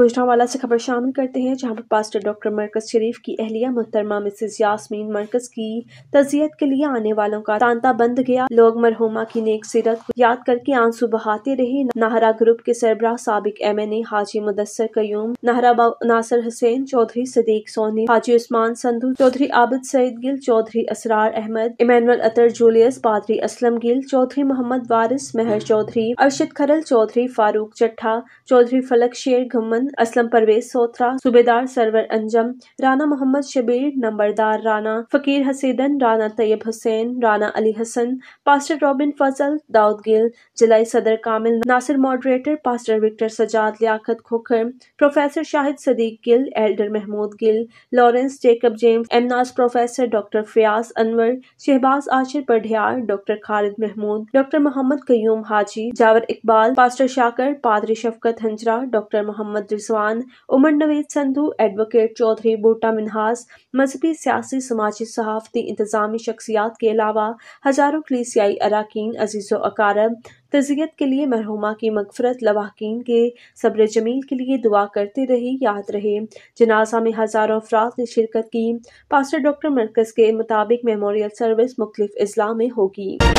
वाला से खबर शामिल करते हैं जहां पर पास्टर डॉक्टर मरकज शरीफ की अहलिया मुहतरमा मिसेज यासमीन मरकज की तजियत के लिए आने वालों का तांता बंद गया लोग मरहुमा की नेक सीरत को याद करके आंसू बहाते रहे नाहरा ग्रुप के सरबराह सबक M N A Haji Mudassar Qayyum Nahra Nasir Hussain Chaudhry Sadiq Soni Haji Usman Sandhu Chaudhry Abid Saeed Gill Chaudhry Asrar Ahmed Emmanuel Attar Julius पादरी असलम गिल चौधरी मोहम्मद वारिस महर चौधरी अरशद खरल चौधरी फारूक चट्ठा चौधरी फलक शेर घुमन चंद असलम परवेज सोत्रा सूबेदार सरवर अंजम राना मोहम्मद शबीर नंबरदार राना फकीर हसीदन राना तैयब हुसैन राना अली हसन पास्टर रॉबिन फजल दाऊद गिल जिलाई सदर Kamil Nasir moderator pastor Victor Sajjad Liaqat Khokhar professor Shahid Sadiq Gill elder Mahmood Gill Lawrence Jacob James एमनाज professor doctor Fayyaz Anwar Shahbaz Ashir Padhiyar doctor Khalid Mahmood doctor Mohammad Qayyum Haji Jawar Iqbal pastor Shakir पादरी शफकत हंजरा डॉक्टर मोहम्मद रिजवान उमर नवेद संधु एडवोकेट चौधरी बूटा मिनहास मजहबी सियासी समाजी सहाफ़ती इंतज़ामी शख्सियात के अलावा हज़ारों कलीसियाई अरकान अजीज़ अकारब तजियत के लिए मरहुमा की मकफरत लवाकिन के सब्र जमील के लिए दुआ करते रहे याद रहे जनाजा में हज़ारों अफराद ने शिरकत की पास्टर डॉक्टर मरकज़ के मुताबिक मेमोरियल सर्विस मुख्तफ अजला में होगी